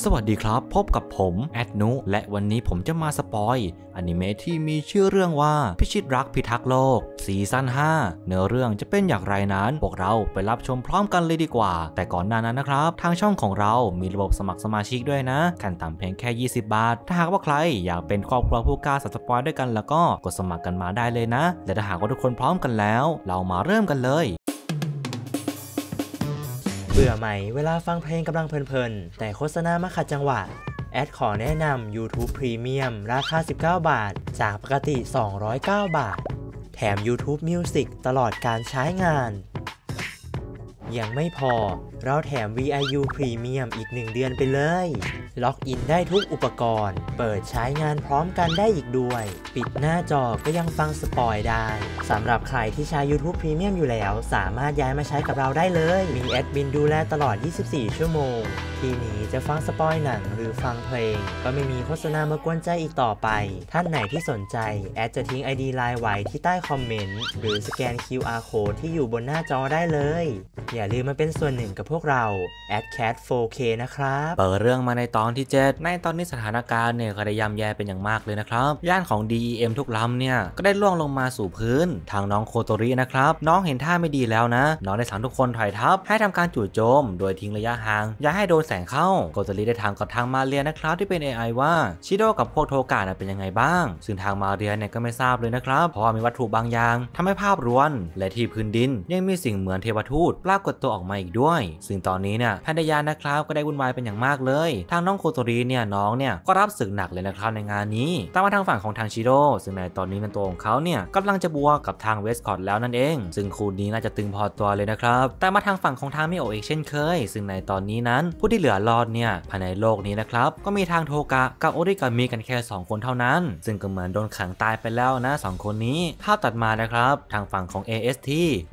สวัสดีครับพบกับผมแอดนุและวันนี้ผมจะมาสปอยอนิเมะที่มีชื่อเรื่องว่าพิชิตรักพิทักษ์โลกซีซั่น5เนื้อเรื่องจะเป็นอย่างไรนั้น พวกเราไปรับชมพร้อมกันเลยดีกว่า แต่ก่อนหน้านั้นนะครับ ทางช่องของเรามีระบบสมัครสมาชิกด้วยนะขั้นต่ำเพียงแค่ 20 บาท ถ้าหากว่าใครอยากเป็นครอบครัวผู้กล้าสปอยด้วยกันแล้วก็กดสมัครกันมาได้เลยนะและถ้าหากว่าทุกคนพร้อมกันแล้ว เรามาเริ่มกันเลยื่อไหมเวลาฟังเพลงกำลังเพลินๆ แต่โฆษณามาขัดจังหวะ แอดขอแนะนำ YouTube Premium ราคา 19 บาท จากปกติ 209 บาท แถม YouTube Music ตลอดการใช้งาน ยังไม่พอเราแถม VIU Premium อีก 1 เดือนไปเลยล็อกอินได้ทุกอุปกรณ์ เปิดใช้งานพร้อมกันได้อีกด้วย ปิดหน้าจอก็ยังฟังสปอยได้สำหรับใครที่ใช้ YouTube Premium อยู่แล้ว สามารถย้ายมาใช้กับเราได้เลย มีแอดมินดูแลตลอด 24 ชั่วโมง ทีนี้จะฟังสปอยหนังหรือฟังเพลง ก็ไม่มีโฆษณามากวนใจอีกต่อไปท่านไหนที่สนใจแอดจะทิ้ง ID ไลน์ไว้ที่ใต้คอมเมนต์หรือสแกน QR code ที่อยู่บนหน้าจอได้เลยอย่าลืมมาเป็นส่วนหนึ่งกับพวกเราแอดแคท 4K นะครับเปิดเรื่องมาในตอนองที่7ในตอนนี้สถานการณ์เนี่ยก็ได้ย่ำแย่เป็นอย่างมากเลยนะครับย่านของ DEM ทุกลำเนี่ย ก็ได้ล่วงลงมาสู่พื้นทางน้องโคโตรินะครับ น้องเห็นท่าไม่ดีแล้วนะ น้องได้สั่งทุกคนถอยทับให้ทำการจู่โจมโดยทิ้งระยะห่าง อย่าให้โดนแสงเข้าโคโตริได้ถามกับทางมาเรีย นะครับ ที่เป็น AI ว่าชิโดกับพวกโทกาเป็นยังไงบ้าง ซึ่งทางมาเรียเนี่ยก็ไม่ทราบเลยนะครับเพราะมีวัตถุบางอย่างทำให้ภาพรวน และที่พื้นดินยังมีสิ่งเหมือนเทวทูต ปรากฏตัวออกมาอีกด้วยซึ่งตอนนี้เนี่ยแพนดยานนะครับก็ได้วุ่นวายเป็นอย่างมากเลย ทางน้องน้องโคโตริเนี่ยน้องเนี่ยก็รับศึกหนักเลยนะครับในงานนี้ตามมาทางฝั่งของทางชิโร่ซึ่งในตอนนี้เป็นตัวของเขาเนี่ยกำลังจะบัวกับทางเวสคอตแล้วนั่นเอง ซึ่งคู่นี้น่าจะตึงพอตัวเลยนะครับ แต่มาทางฝั่งของทางมิโอเอกเช่นเคยซึ่งในตอนนี้นั้นผู้ที่เหลือรอดเนี่ยภายในโลกนี้นะครับก็มีทางโทกะกับโอริกามิกันแค่ 2 คนเท่านั้น ซึ่งก็เหมือนโดนขังตายไปแล้วนะ2คนนี้ภาพตัดมานะครับทางฝั่งของ AST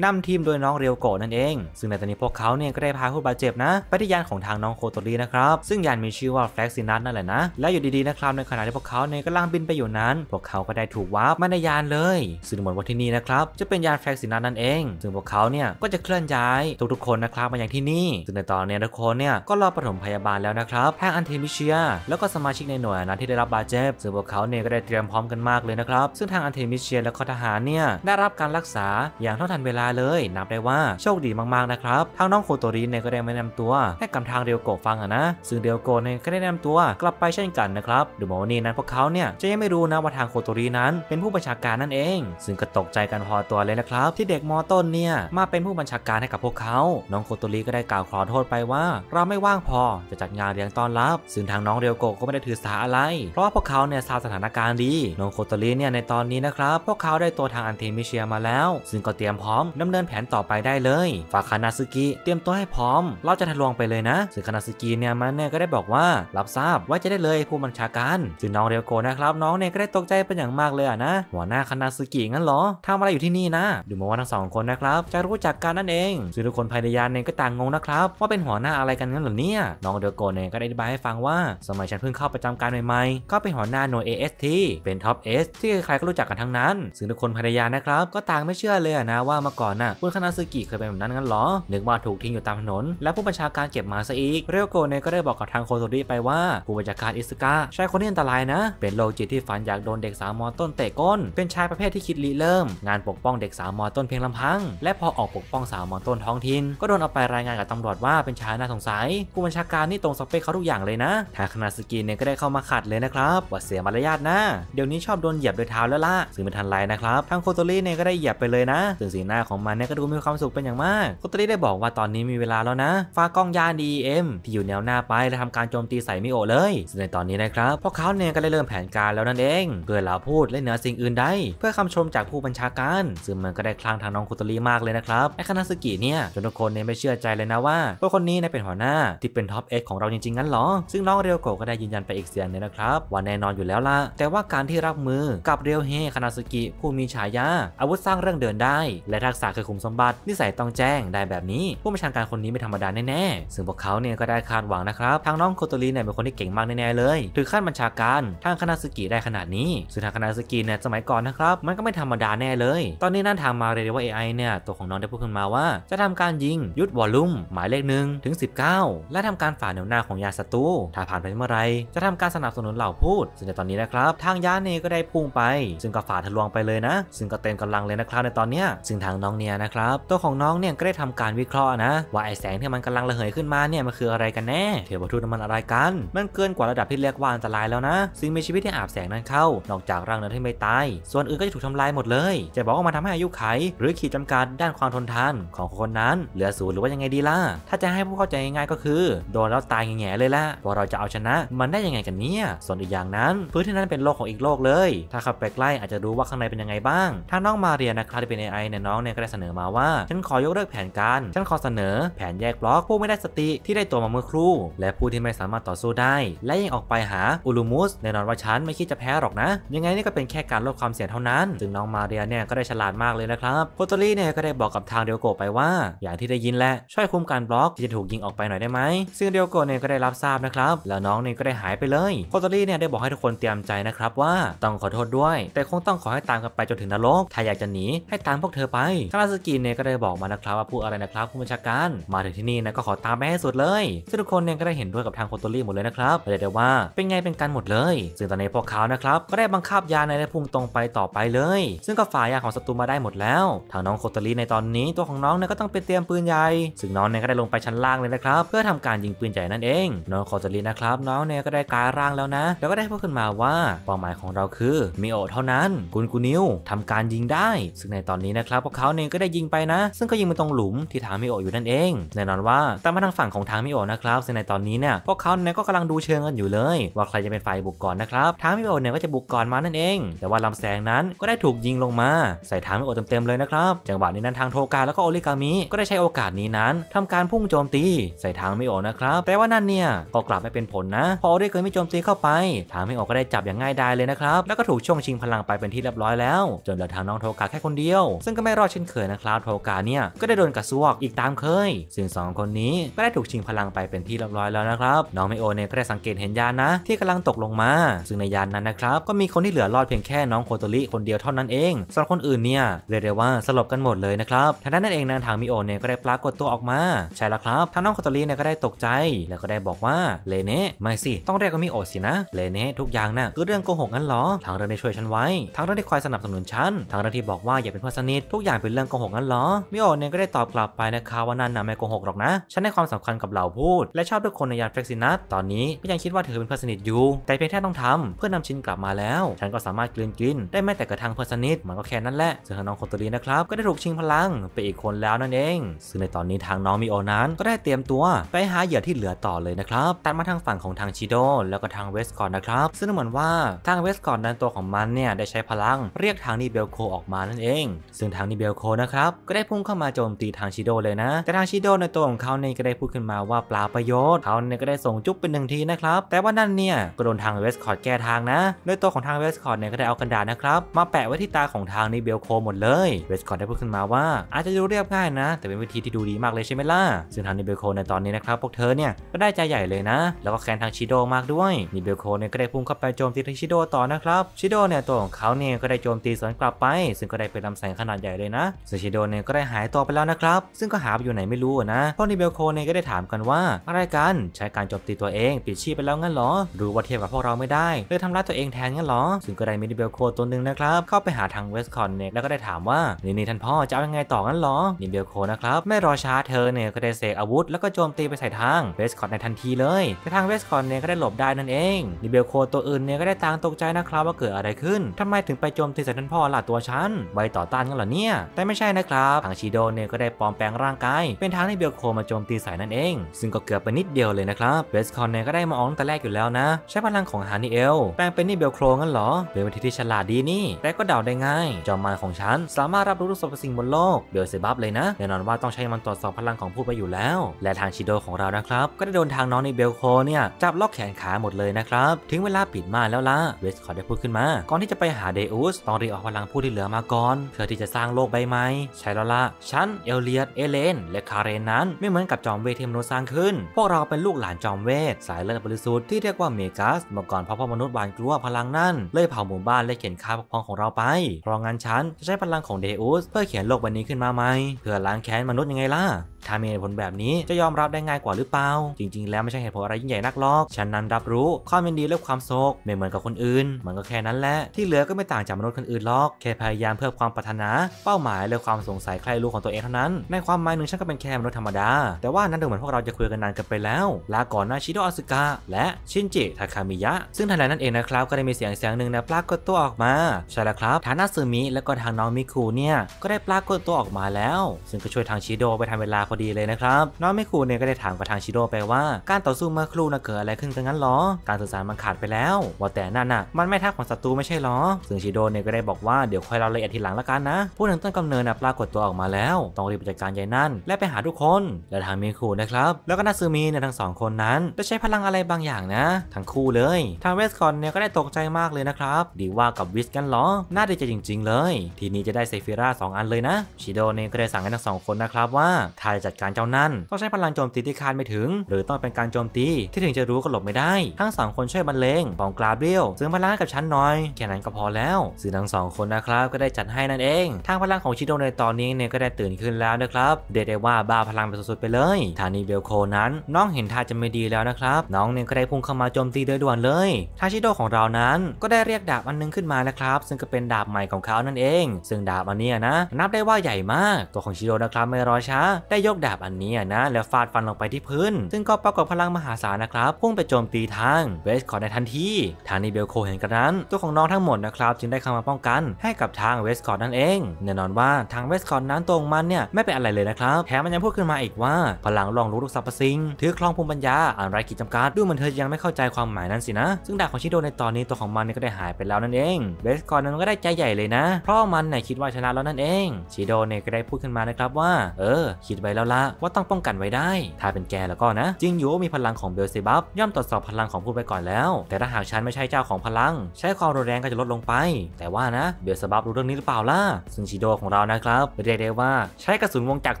นำทีมโดยน้องเรียวโกะนั่นเองซึ่งในตอนนี้พวกเขาเนี่ยก็ได้พาผู้บาดเจ็บนะไปที่ยานของทางน้องโคโตรีนะครับซึ่งยานมีชื่อว่าแฟลกซินัสนั่นแหละนะและอยู่ดีๆนะครับในขณะที่พวกเขาในกำลังบินไปอยู่นั้นพวกเขาก็ได้ถูกวาร์ปมาในยานเลยซึ่งเหมือนว่าที่นี่นะครับจะเป็นยานแฟลกซินัสนั่นเองซึ่งพวกเขาเนี่ยก็จะเคลื่อนย้ายทุกๆคนนะครับมาอย่างที่นี่ซึ่งในตอนนี้ทุกคนเนี่ยก็รอปฐมพยาบาลแล้วนะครับทางอันเทมิเชีย แล้วก็สมาชิกในหน่วยนะที่ได้รับบาดเจ็บซึ่งพวกเขาเนี่ยก็ได้เตรียมพร้อมกันมากเลยนะครับซึ่งทางอันเทมิเชียและข้อทหารเนี่ยได้รับการรักษาอย่างเท่าทันเวลาเลย นับได้ว่าโชคดีมากๆนะครับทางน้องโคโตริเนี่ยก็ได้แนะนำตัว ให้กับทางเดียวโกฟังอะนะซึ่งเดียวโกเนี่ยก็ได้นำตัวกลับไปเช่นกันนะครับโดยบอว่านี่นั้นพวกเขาเนี่ย จะยังไม่รู้นะว่าทางโคโตรีนั้น เป็นผู้บัญชาการนั่นเอง ซึ่งก็ตกใจกันพอตัวเลยนะครับ ที่เด็กมอต้นเนี่ย มาเป็นผู้บัญชาการให้กับพวกเขา น้องโคโตรีก็ได้กล่าวขอโทษไปว่า เราไม่ว่างพอจะจัดงานเลี้ยงต้อนรับ ซึ่งทางน้องเรียวโกก็ไม่ได้ถือสาอะไร เพราะว่าพวกเขาเนี่ยทราบสถานการณ์ดี น้องโคโตรีเนี่ยในตอนนี้นะครับ พวกเขาได้ตัวทางอันเทมิเชียมาแล้ว ซึ่งก็เตรียมพร้อมดำเนินแผนต่อไปได้เลยฝากคานาซึกิ เตรียมตัวให้พร้อม เราจะทะลวงไปเลยนะซึ่งคานาซึกิเนี่ยมันเนี่ยก็ได้บอกว่ารับทราบว่าจะได้เลยผู้บัญชาการซึ่งน้องเรียวโกนะครับน้องเนี่ยก็ได้ตกใจเป็นอย่างมากเลยอะนะ หัวหน้าคณะสุกิงั้นเหรอทำอะไรอยู่ที่นี่นะดูมาว่าทั้งสองคนนะครับจะรู้จักกันนั่นเองซึ่งทุกคนภายในยานเนี่ยก็ต่างงงนะครับว่าเป็นหัวหน้าอะไรกันงั้นหรอเนี่ยน้องเรียวโกเนี่ยก็ได้อธิบายให้ฟังว่า สมัยฉันเพิ่งเข้าประจำการใหม่ๆก็เป็นหัวหน้าหน่วย AST เป็นท็อปเอสที่ใครก็รู้จักกันทั้งนั้นซึ่งทุกคนภายในยานนะครับก็ต่างไม่เชื่อเลยนะว่าเมื่อก่อนน่ะคุณคณะสุกิเคยเป็นแบบนั้นงั้นหรอนึกว่าถูกทิ้งอยู่ตามถนน และผู้บัญชาการเก็บมาซะอีกเรียวโกเนี่ยก็ได้บอกกับทางโคโซดริไปว่าผู้บัญชาการอิสกาชายคนนี้อันตรายนะ เป็นโรคจิตที่ฝันอยากโดนเด็กสาวมอต้นเตะก้น เป็นชายประเภทที่คิดริเริ่ม งานปกป้องเด็กสาวมอต้นเพียงลำพัง และพอออกปกป้องสาวมอต้นท้องถิ่นก็โดนเอาไปรายงานกับตำรวจว่าเป็นชายน่าสงสัยผู้บัญชาการนี่ตรงสเปคเขาทุกอย่างเลยนะทางคณะสกีเนี่ยก็ได้เข้ามาขัดเลยนะครับว่าเสียมารยาทนะเดี๋ยวนี้ชอบโดนเหยียบโดยเท้าแล้วล่ะซึ่งเป็นทันไรนะครับทางโคตรีเนี่ยก็ได้เหยียบไปเลยนะซึ่งสีหน้าของมันเนี่ยก็ดูมีความสุขเป็นอย่างมากโคตรีได้บอกว่าตอนนี้มีเวลาแล้วนะฟ้ากล้องยาเอ็มที่อยู่แนวหน้าไปและทำการโจมมตีใส่มิโอเลยซึ่งในตอนนี้นะครับพวกเขาเนี่ยก็ได้เริ่มแผนการแล้วนั่นเองเพื่อเราพูดและเหนือสิ่งอื่นใดเพื่อคำชมจากผู้บัญชาการ ซึ่งมันก็ได้คลางทางน้องคุตรีมากเลยนะครับไอ้คณะสกิเนี่ยจนทุกคนเนี่ยไม่เชื่อใจเลยนะว่าพวกคนนี้เนี่ยเป็นหัวหน้าที่เป็นท็อปเอ็กของเราจริงๆงั้นหรอซึ่งน้องเรียวโกก็ได้ยืนยันไปอีกเสียงนึงนะครับว่าแน่นอนอยู่แล้วล่ะแต่ว่าการที่รับมือกับเรียวเฮคณะสกิ ผู้มีฉายาอาวุธสร้างเรื่องเดินได้ และทักษะคือคุมสมบัตินิสัยต้องแจ้งได้แบบนี้ ผู้บัญชาการคนนี้ไม่ธรรมดาแน่ๆซึ่งพวกเขาเนี่ยก็ได้คาดหวังนะครับทางน้องคุตรีเนี่ยเป็นคนที่เก่งมากแน่เลยถึงขั้นบัญชาการทางคณะสกีได้ขนาดนี้ ซึ่งทางคณะสกีเนี่ยสมัยก่อนนะครับ มันก็ไม่ธรรมดาแน่เลย ตอนนี้นั่นทางมาเรียกว่า AI เนี่ย ตัวของน้องได้พูดขึ้นมาว่า จะทำการยิงยุดวอลลุ่มหมายเลขหนึ่งถึง 19 และทำการฝ่าแนวหน้าของยาศัตรูถ้าผ่านไปเมื่อไร จะทำการสนับสนุนเหล่าพูดซึ่งในตอนนี้นะครับทางยาเนก็ได้พุ่งไป ซึ่งก็ฝ่าทะลวงไปเลยนะซึ่งก็เต็มกำลังเลยนะครับในตอนนี้ซึ่งทางน้องเนี่ยนะครับตัวของน้องเนี่ยก็ได้ทำการวิเคราะห์นะว่าไอแสงที่มันกำลังระเหยขึ้นมาเนี่ยมันคืออะไรกันแน่เทวทูตมันอะายกันมันเกินกว่าระดับที่เรียกว่าอันตรายแล้วนะสิ่งมีชีวิตที่อาบแสงนั้นเข้านอกจากร่างนั้นที่ไม่ตายส่วนอื่นก็จะถูกทำลายหมดเลย จะบอกว่ามันทำให้อายุไข หรือขีดจำกัดด้านความทนทานของคนนั้นเหลือศูนย์หรือว่ายังไงดีล่ะถ้าจะให้ผู้เข้าใจง่ายๆก็คือโดนแล้วตายแง่ๆเลยล่ะว่าเราจะเอาชนะ มันได้ยังไงกันเนี่ยส่วนอีกอย่างนั้นพื้นที่นั้นเป็นโลกของอีกโลกเลยถ้าขับไปใกล้อาจจะรู้ว่าข้างในเป็นยังไงบ้าง ถ้าน้องมาเรียนนะครับที่เป็นไอเนี่ยน้องเนี่ยก็ได้เสนอมาว่าฉันขอยกเลิกแผนการฉันขอเสนอ แผนแยกบล็อกผู้ไม่ได้สติที่ได้ตัวมาเมื่อครู่ และผู้ที่ไม่สามารถต่อสู้ได้ และยังออกไปหาอูลูมูสแน่นอนว่าฉันไม่คิดจะแพ้หรอกนะ ยังไงนี่ก็เป็นแค่การลดความเสี่ยงเท่านั้นซึ่งน้องมาเรียเนี่ยก็ได้ฉลาดมากเลยนะครับโคตตรี่เนี่ยก็ได้บอกกับทางเดียวโกไปว่า อย่างที่ได้ยินแหละ ช่วยคุมการบล็อกที่จะถูกยิงออกไปหน่อยได้ไหม ซึ่งเดียวโกเนี่ยก็ได้รับทราบนะครับ แล้วน้องเนี่ยก็ได้หายไปเลยโคตตรี่เนี่ยได้บอกให้ทุกคนเตรียมใจนะครับว่าต้องขอโทษด้วย แต่คงต้องขอให้ตามกันไปจนถึงนรกถ้าอยากจะหนีให้ตามพวกเธอไปคาราสกิเนี่ยก็ได้บอกมานะครับว่าพูดอะไรนะครับผู้บัญชาการ มาถึงที่นี่นะก็ขอตามไปให้สุดเลยซึ่งทุกคนเนี่ยก็ได้เห็นด้วยกับทางโคโตลี่หมดเลยนะครับเลยแต่ว่าเป็นไงเป็นกันหมดเลย ซึ่งตอนนี้พวกเขานะครับ ก็ได้บังคับยาในและพุ่งตรงไปต่อไปเลย ซึ่งก็ฝ่ายยาของศัตรูมาได้หมดแล้ว ทางน้องโคโตลี่ในตอนนี้ ตัวของน้องเนี่ยก็ต้องเป็นเตรียมปืนใหญ่ ซึ่งน้องเนี่ยก็ได้ลงไปชั้นล่างเลยนะครับ เพื่อทำการยิงปืนใหญ่นั่นเอง น้องโคโตลี่นะครับน้องเนี่ยก็ได้กลายร่างแล้วนะ แล้วก็ได้พูดขึ้นมาว่าเป้าหมายของเราคือมิโอเท่านั้นกุนกุนิวทำการยิงได้ ซึ่งในตอนนี้นะครับ พวกเขาเนี่ยก็ได้ยิงไปนะ ซึ่งก็ยิงไปตรงหลุมที่ทางมิโออยู่นั่นเองแน่นอนว่าต่มมาทางฝั่งของทางมิโอนะครับซึ่งในตอนนี้เนี่ยพวกเขาเนี่ยก็กำลังดูเชิงกันอยู่เลย ว่าใครจะเป็นฝ่ายบุกก่อนนะครับ ทางมิโอเนี่ยก็จะบุกก่อนมานั่นเอง แต่ว่าลำแสงนั้นก็ได้ถูกยิงลงมาใส่ทางมิโอเต็มๆเลยนะครับจังหวะนี้นั้นทางโทกาแล้วก็โอริกามิก็ได้ใช้โอกาสนี้นั้นทำการพุ่งโจมตี ใส่ทางมิโอนะครับ แต่ว่านั่นเนี่ยก็กลับไม่เป็นผลนะพอโอริกไมิโจมตีเข้าไปทางมิโอก็ได้จับอย่างง่ายดายเลยนะครับแล้วก็ถูกช่วงชิงพลังไปเป็นที่เรียบร้อยแล้ว จนเหลือทางน้องโทกาแค่คนเดียว ซึ่งก็ไม่รอดเช่นเคยนะครับโทกาเนี่ยก็ได้โดนกระซวกอีกตามเคยซึ่ง2คนนี้ก็ได้ถูกชิงพลังไปเป็นที่เรียบร้อยแล้วนะครับน้องไมโอเนี่ยก็ได้สังเกตเห็นยานนะ ที่กำลังตกลงมา ซึ่งในยานนั้นนะครับก็มีคนที่เหลือรอดเพียงแค่น้องโคโตริคนเดียวเท่านั้นเองส่วนคนอื่นเนี่ยเรียกได้ว่าสลบกันหมดเลยนะครับทาง้านนั่นเองนางทางมิโอเนี่ยก็ได้ปรากฏตัวออกมาใช่แล้วครับทางน้องโคโตริเนี่ยก็ได้ตกใจ แล้วก็ได้บอกว่าเลเน่ไม่สิต้องเรียกว่ามิโอสินะเลเน่ทุกอย่างนะ่ะคือเรื่องโกหกงั้นหรอทางเรื่องได้ช่วยฉันไว้ทางเรื่องได้คอยสนับสนุนฉันทางเรื่องที่บอกว่าอย่าเป็นเพื่อนสนิททุกอย่างเป็นเรื่องโกหกงั้นหรอมิโอเนี่ยก็ได้ตอบกลับไปนะครับว่านั่นนะไม่โกหกหรอกนะฉันให้ความสำคัญกับเหล่าพูด และชอบทุกคนในยานเฟ็กซินะตอนนี้ก็ยังคิดว่าเธอเป็นเพื่อนสนิทอยู่ แต่เพียงแค่ต้องทำเพื่อนำชินกลับมาแล้ว ฉันก็สามารถกลืนกินได้แม้แต่กระทั่งเพื่อนสนิทมันก็แค่นั้นแหละส่วนน้องคนตนีนะครับก็ได้ถูกชิงพลังไปอีกคนแล้วนั่นเอง ซึ่งในตอนนี้ทางน้องมิโอนั้น ก็ได้เตรียมตัวไปหาเหยื่อที่เหลือต่อเลยนะครับตัดมาทางฝั่งของทางชิโดแล้วก็ทางเวสคอนนะครับซึ่งเหมือนว่าทางเวสคอนนั้นตัวของมันเนี่ยได้ใช้พลังเรียกทางนิเบลโคออกมานั่นเอง ซึ่งทางนิเบลโคนะครับก็ได้พุ่งเข้ามาโจมตีทางชิโดเลยนะแต่ทางชิโดในตัวของเขาเนี่ยก็ได้พูดขึ้นมาว่าปลาประโยชน์เขาเนี่ยก็ได้ส่งงจุ๊บเป็นหนึ่งทีนะครับ แต่ว่านั่นเนี่ยก็โดนทางเวสคอร์ตแก้ทางนะโดยตัวของทางเวสคอร์ตเนี่ยก็ได้เอากระดาษนะครับมาแปะไว้ที่ตาของทางนิเบลโค หมดเลยเวสคอร์ตได้พูดขึ้นมาว่าอาจจะดูเรียบง่ายนะแต่เป็นวิธีที่ดูดีมากเลยใช่ไหมล่ะซึ่งทางนิเบลโคในตอนนี้นะครับพวกเธอเนี่ยก็ได้ใจใหญ่เลยนะ แล้วก็แค้นทางชิโดมากด้วยนิเบลโคเนี่ยก็ได้พุ่งเข้าไปโจมตีทางชิโดต่อนะครับชิโดเนี่ยตัวของเขาเนี่ยก็ได้โจมตีสวนกลับไปซึ่งก็ได้เป็นลำแสงขนาดใหญ่เลยนะซึ่งชิโดเนี่ยก็ได้หายตัวไปแล้วนะครับซึ่งก็หาไปอยู่ไหนไม่รู้นะพวกนิเบลโคเนี่ยก็ได้ถามกันว่า อะไรกันใช้การโจมตีตัวเองปิดชีพไปแล้วงั้นหรอ รู้ว่าเทียบกับพวกเราไม่ได้เลยทำร้ายตัวเองแทนงั้นหรอซึ่งก็ได้มีดิเบลโคตัวหนึ่งนะครับเข้าไปหาทางเวสคอนเนีแล้วก็ได้ถามว่านี่นี่ท่านพ่อจะเอายังไงต่องั้นหรอมิดิเบลโคนะครับ ไม่รอช้าเธอเนี่ยก็ได้เสกอาวุธ แล้วก็โจมตีไปใส่ทางเวสคอนในทันทีเลยแต่ทางเวสคอนเนี่ยก็ได้หลบได้นั่นเองมิดิเบลโคตัวอื่นเนี่ยก็ได้ต่างตกใจนะครับ ว่าเกิดอะไรขึ้นทำไมถึงไปโจมตีใส่ท่านพ่อล่ะตัวฉันไวต่อต้านกันหรอเนี่ยแต่ไม่ใช่นะครับทางชิโดเนี่ยก็ได้ปลอมแปลงร่างกายเป็นทางให้เบลโคมาโจมตีใส่นั่นเอง ซึ่งก็เกือบไปนิดเดียวเลยนะครับเวสคอนเนี่ยก็ได้มาอองตั้งแต่แรกอยู่แล้วนะ ใช้พลังของฮานิเอลแปลงเป็นนี่เบลโครงั้นเหรอ เป็นวิธีที่ฉลาดดีนี่ แต่ก็เดาได้ง่าย จอมมารของฉันสามารถรับรู้ทุกสรรพสิ่งบนโลกเบลเซบับเลยนะ แน่นอนว่าต้องใช้มันตรวจสอบพลังของผู้ไปอยู่แล้วและทางชิโดของเรานะครับ ก็ได้โดนทางน้องในเบลโครเนี่ยจับล็อกแขนขาหมดเลยนะครับถึงเวลาปิดมาแล้วล่ะเวสคอนได้พูดขึ้นมาก่อนที่จะไปหาเดอุสต้องรีออกพลังผู้ที่เหลือมาก่อนเพื่อที่จะสร้างโลกใบใหม่ใช่แล้วล่ะฉันเอลเลียตเอเลนและคาเรนนั้นไม่เหมือนกับจอมเวทีมนุษย์สร้างขึ้นพวกเราเป็นลูกหลานจอมมเวทสายเลือดบริสุทธิ์ที่เรียกว่าเมกัสเมื่อก่อนพ่อพ่อมนุษย์หวานกลัวพลังนั่นเลยเผาหมู่บ้านและเขียนคาปก้องของเราไปเพราะงั้นฉันจะใช้พลังของเดอุส เพื่อเขียนโลกใบนี้ขึ้นมาใหม่เพื่อล้างแค้นมนุษย์ยังไงล่ะถ้ามีเหตุผลแบบนี้จะยอมรับได้ง่ายกว่าหรือเปล่า จริง ๆ แล้วไม่ใช่เหตุผลอะไรยิ่งใหญ่นักหรอก ฉันนั้นรับรู้ความเป็นดีและความโศกไม่เหมือนกับคนอื่น มันก็แค่นั้นแหละ ที่เหลือก็ไม่ต่างจากมนุษย์คนอื่นหรอก แค่พยายามเพื่อความปรารถนา เป้าหมาย และความสงสัยใครรู้ของตัวเองเท่านั้น ในความหมายหนึ่งฉันก็เป็นแค่มนุษย์ธรรมดา แต่ว่านั้นดูเหมือนพวกเราจะคุยกันนานกันไปแล้วลาก่อนนาชิโดอาสึกะและชินจิทาคามิยะ ซึ่งทันใดนั้นเองนะครับก็ได้มีเสียงเสียงหนึ่งนะปรากฏตัวออกมา ใช่แล้วครับทานาซึมิและก็ทางน้องมิคุเนี่ยก็ได้ปรากฏตัวออกมาแล้ว ซึ่งก็ช่วยทางชิโดไปทำเวลาพอดีเลยนะครับน้องไม่คูเนี่ยก็ได้ถามกับทางชิโร่ไปว่าการต่อสู้เมื่อครู่น่ะเกิดอะไรขึ้นกันงั้นหรอ การสื่อสารมันขาดไปแล้ว ว่าแต่นั่นน่ะมันไม่ทักของศัตรูไม่ใช่หรอ ซึ่งชิโร่เนี่ยก็ได้บอกว่า เดี๋ยวค่อยเราเลยอทีหลังละกันนะพูดถึงต้นกำเนิดน่ะปรากฏตัวออกมาแล้ว ต้องรีบจัดการยายนั่นและไปหาทุกคนและทางมิคูนะครับแล้วก็นาซูมีเนี่ยทั้งสองคนนั้นได้ใช้พลังอะไรบางอย่างนะทั้งคู่เลยทางเวสคอนเนี่ยก็ได้ตกใจมากเลยนะครับดีว่ากับวิสกันหรอน่าดีใจจริง ๆ เลยทีนี้จะได้เซฟิร่า2อันเลยนะชิโ่เนี่ยก็ได้สั่งให้ทั้งสองคนนะครับว่าถ้าจะจัดการเจ้านั่นต้องใช้พลังโจมตีที่คาดไม่ถึง หรือต้องเป็นการโจมตี ที่ถึงจะรู้ก็หลบไม่ได้ ทั้งสองคนช่วยบรรเลงของกราบเรียวซึ่งพลังกับชั้นน้อยแค่นั้นก็พอแล้วซึ่งทั้งสองคนนะครับ ก็ได้จัดให้นั่นเอง ทางพลังของชิโดในตอนนี้เนี่ยก็ได้ตื่นขึ้นแล้วนะครับเดดได้ว่าบ้าพลังไปสุดๆไปเลย ทานีเบลโคนั้น น้องเห็นท่าจะไม่ดีแล้วนะครับ น้องเนี่ยก็ได้พุ่งเข้ามาโจมตีโดยด่วนเลยทาชิโดของเรานั้นก็ได้เรียกดาบอันนึงขึ้นมานะครับ ซึ่งก็เป็นดาบใหม่ของเขานั่นเองซึ่งดาบอันนี้นะนับได้ว่าใหญ่มากตัวของชิโดนะครับไม่รอช้าได้ยกดาบอันนี้นะแล้วฟาดฟันลงไปที่พื้น ซึ่งก็ปรากฏพลังมหาศาลนะครับพุ่งไปโจมตีทางเวสคอร์ในทันทีทางนี้เบลโคเห็นกระนั้น ตัวของน้องทั้งหมดนะครับ จึงได้เข้ามาป้องกันให้กับทางเวสคอร์นั่นเอง แน่นอนว่าทางเวสคอร์นั้นตรงมันเนี่ยไม่เป็นอะไรเลยนะครับแถมมันยังพูดขึ้นมาอีกว่าพลังรองรู้ลูกสรรพสิ่งถือครองภูมิปัญญาอ่านไรกิจจำกัดดูเหมือนเธอยังไม่เข้าใจความหมายนั้นสินะ ซึ่งดาบของชิโดในตอนนี้ตัวของมันก็ได้หายไปแล้วนั่นเองเวสคอร์นั้นก็ได้ใจใหญ่เลยนะ เพราะมันเนี่ยคิดว่าชนะแล้วนั่นเองชิโดเนี่ยก็ได้พูดขึ้นมานะครับว่า เออคิดไ้แล้วละว่าต้องป้องกันไว้ได้ ถ้าเป็นแกแล้วก็นะ จริงอยู่ว่ามีพลังของเบลเซบับย่อมตรวจสอบพลังของผู้ไปก่อนแล้ว แต่ถ้าหากฉันไม่ใช่เจ้าของพลัง ใช้ความรุนแรงก็จะลดลงไป แต่ว่านะเบลเซบับรู้เรื่องนี้หรือเปล่าล่ะ ซึ่งชิโดของเรานะครับ เรียกได้ว่า ใช้กระสุนวงจักร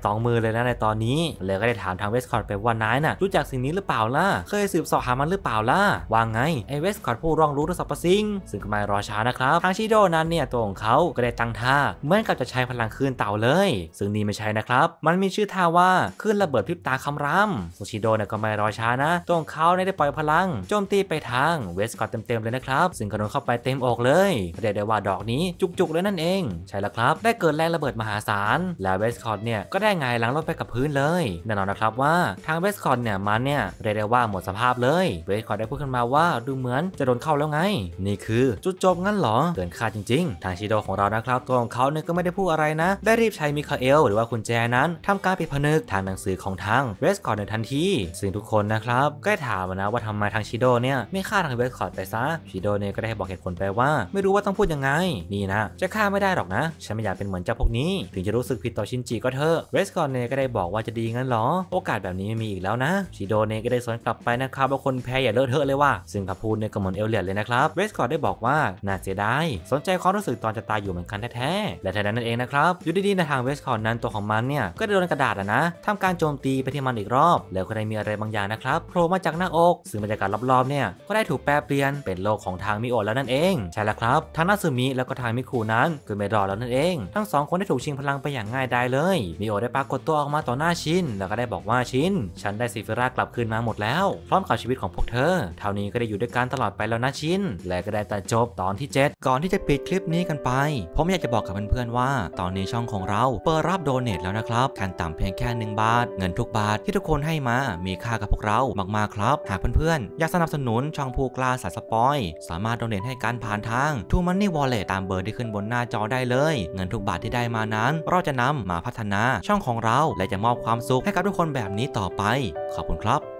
สองมือเลยนะในตอนนี้เลยก็ได้ถามทางเวสคอร์ดไปว่านายน่ะรู้จักสิ่งนี้หรือเปล่าล่ะเคยสืบสอบหามันหรือเปล่าล่ะว่าไงไอเวสคอร์ดผู้รองรู้เรื่องสรรพสิ่งซึ่งก็ไม่รอช้านะ ครับทางชิโดนั้นเนี่ยตัวของเขาก็ได้ตั้งท่าเหมือนกับจะใช้พลังคืนเต่าเลย ซึ่งนี่ไม่ใช่นะครับมันมีชื่อท่าว่าขึ้นระเบิดพริบตาคำรำโซูชิโดเนี่ยก็ไม่รอช้านะ ตรงเขาได้ปล่อยพลัง โจมตีไปทาง เวสกอตเต็มๆ เลยนะครับซึ่งกระโดดเข้าไปเต็มอกเลยเรียได้ว่าดอกนี้จุกๆ เลยนั่นเอง ใช่แล้วครับ ได้เกิดแรงระเบิดมหาศาล และเวสคอตเนี่ย ก็ได้ไงหลังลงไปกับพื้นเลย แน่นอนนะครับ ว่าทางเวสคอตเนี่ยมันเนี่ยเรียกได้ว่าหมดสภาพเลย เวสคอตได้พูดขึ้นมาว่าดูเหมือนจะโดนเข้าแล้วไง นี่คือจุดจบงั้นหรอ เกินคาดจริงๆ ทางชิโดของเรานะครับตัวของเขาเนี่ยก็ไม่ได้พูดอะไรนะ ได้รีบใช้มิคาเอลหรือว่าคุณแจนั้นทำการปิดผนึกทางหนังสือของทางเวสคอร์ในทันที ซึ่งทุกคนนะครับ ก็ถามนะว่าทำไมทางชิโดเนี่ย ไม่ฆ่าทางเวสคอร์ไปซะชิโดเนี่ยก็ได้บอกเหตุผลไปว่าไม่รู้ว่าต้องพูดยังไง นี่นะ จะฆ่าไม่ได้หรอกนะ ฉันไม่อยากเป็นเหมือนเจ้าพวกนี้ ถึงจะรู้สึกผิดต่อชินจิก็เถอะเวสคอร์เนี่ยก็ได้บอกว่าจะดีงั้นหรอ โอกาสแบบนี้ไม่มีอีกแล้วนะชิโดเนี่ยก็ได้สอนกลับไปนะครับว่าคนแพ้อย่าเลอะเทอะเลยว่าซึ่งคำพูดเนี่ยก็เหมือนเอลเลียดเลยนะครับเวสคอร์ได้บอกว่าน่าเสียดายสนใจความรู้สึกตอนจะตายอยู่เหมือนกันแท้ๆและทันนั้นเองนะครับอยู่ดีๆในทางเวสคอร์นั้นตัวของมันเนี่ยก็ได้โดนกระดาษนะทำการโจมตีไปที่มันอีกรอบ แล้วก็ได้มีอะไรบางอย่างนะครับโผล่มาจากหน้าอกซึ่งบรรยากาศรอบๆเนี่ย ก็ได้ถูกแปรเปลี่ยนเป็นโลกของทางมิโอแล้วนั่นเอง ใช่แล้วครับทางนาซึมิแล้วก็ทางมิคูนั้นก็ไม่รอแล้วนั่นเอง ทั้งสองคนได้ถูกชิงพลังไปอย่างง่ายดายเลย มิโอได้ปรากฏตัวออกมาต่อหน้าชิน แล้วก็ได้บอกว่าชินฉันได้ซิฟิรากลับคืนมาหมดแล้วพร้อมกับชีวิตของพวกเธอ เท่านี้ก็ได้อยู่ด้วยกันตลอดไปแล้วนะชินและก็ได้ตัดจบตอนที่7ก่อนที่จะปิดคลิปนี้กันไปผมอยากจะบอกกับเพื่อนๆว่าตอนนี้ช่องของเราเปิดรับโดเนแล้วนะครับต่ำเพียงแค่ 1 บาท เงินทุกบาทที่ทุกคนให้มามีค่ากับพวกเรา มากๆครับ หากเพื่อนๆ อยากสนับสนุนช่องผู้กล้าสายสปอย สามารถดเ n a นให้การผ่านทาง True Money Wallet ตามเบอร์ที่ขึ้นบนหน้าจอได้เลย เงินทุกบาทที่ได้มานั้นเราจะนำมาพัฒนาช่องของเราและจะมอบความสุข ให้กับทุกคนแบบนี้ต่อไป ขอบคุณครับ